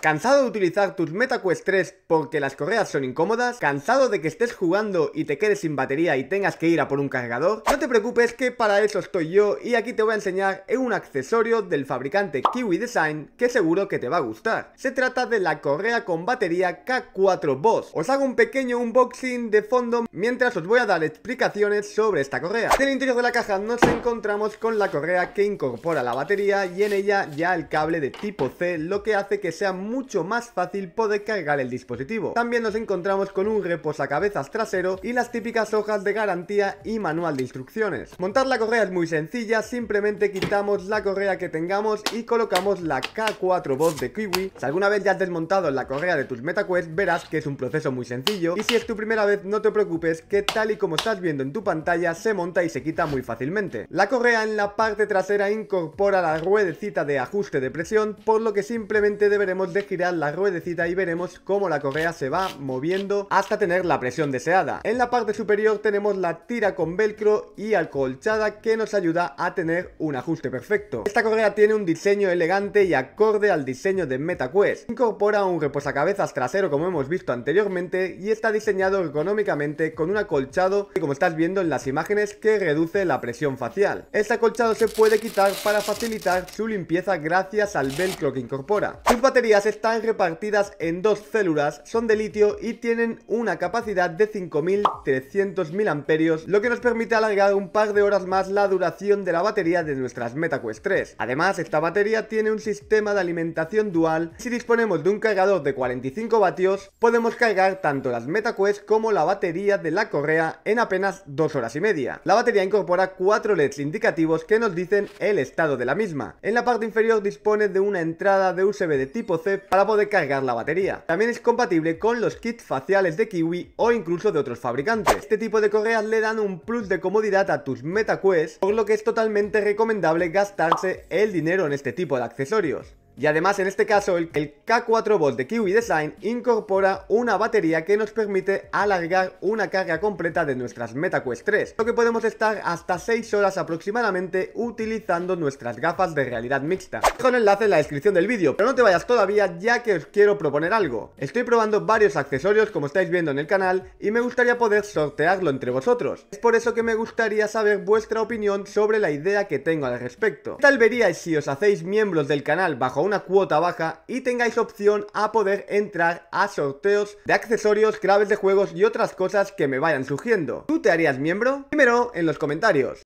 ¿Cansado de utilizar tus MetaQuest 3 porque las correas son incómodas? ¿Cansado de que estés jugando y te quedes sin batería y tengas que ir a por un cargador? No te preocupes que para eso estoy yo y aquí te voy a enseñar un accesorio del fabricante Kiwi Design que seguro que te va a gustar. Se trata de la correa con batería K4 Boss. Os hago un pequeño unboxing de fondo mientras os voy a dar explicaciones sobre esta correa. En el interior de la caja nos encontramos con la correa que incorpora la batería y en ella ya el cable de tipo C lo que hace que sea muy mucho más fácil poder cargar el dispositivo. También nos encontramos con un reposacabezas trasero y las típicas hojas de garantía y manual de instrucciones. Montar la correa es muy sencilla, simplemente quitamos la correa que tengamos y colocamos la K4 bot de Kiwi. Si alguna vez ya has desmontado la correa de tus MetaQuest, verás que es un proceso muy sencillo. Y si es tu primera vez, no te preocupes que tal y como estás viendo en tu pantalla, se monta y se quita muy fácilmente. La correa en la parte trasera incorpora la ruedecita de ajuste de presión, por lo que simplemente deberemos de girar la ruedecita y veremos cómo la correa se va moviendo hasta tener la presión deseada. En la parte superior tenemos la tira con velcro y acolchada que nos ayuda a tener un ajuste perfecto. Esta correa tiene un diseño elegante y acorde al diseño de MetaQuest. Incorpora un reposacabezas trasero como hemos visto anteriormente y está diseñado económicamente con un acolchado que como estás viendo en las imágenes que reduce la presión facial. Este acolchado se puede quitar para facilitar su limpieza gracias al velcro que incorpora. Sus baterías están repartidas en dos células, son de litio y tienen una capacidad de 5.300.000 amperios, lo que nos permite alargar un par de horas más la duración de la batería de nuestras MetaQuest 3. Además, esta batería tiene un sistema de alimentación dual. Si disponemos de un cargador de 45 vatios, podemos cargar tanto las MetaQuest como la batería de la correa en apenas dos horas y media. La batería incorpora cuatro LEDs indicativos que nos dicen el estado de la misma. En la parte inferior dispone de una entrada de USB de tipo C para poder cargar la batería. También es compatible con los kits faciales de Kiwi o incluso de otros fabricantes. Este tipo de correas le dan un plus de comodidad a tus MetaQuest, por lo que es totalmente recomendable gastarse el dinero en este tipo de accesorios. Y además en este caso el, K4 Volt de Kiwi Design incorpora una batería que nos permite alargar una carga completa de nuestras MetaQuest 3, lo que podemos estar hasta 6 horas aproximadamente utilizando nuestras gafas de realidad mixta. Dejo el enlace en la descripción del vídeo, pero no te vayas todavía ya que os quiero proponer algo. Estoy probando varios accesorios como estáis viendo en el canal y me gustaría poder sortearlo entre vosotros. Es por eso que me gustaría saber vuestra opinión sobre la idea que tengo al respecto. Tal veríais si os hacéis miembros del canal bajo un una cuota baja y tengáis opción a poder entrar a sorteos de accesorios, claves de juegos y otras cosas que me vayan surgiendo. ¿Tú te harías miembro? Primero en los comentarios.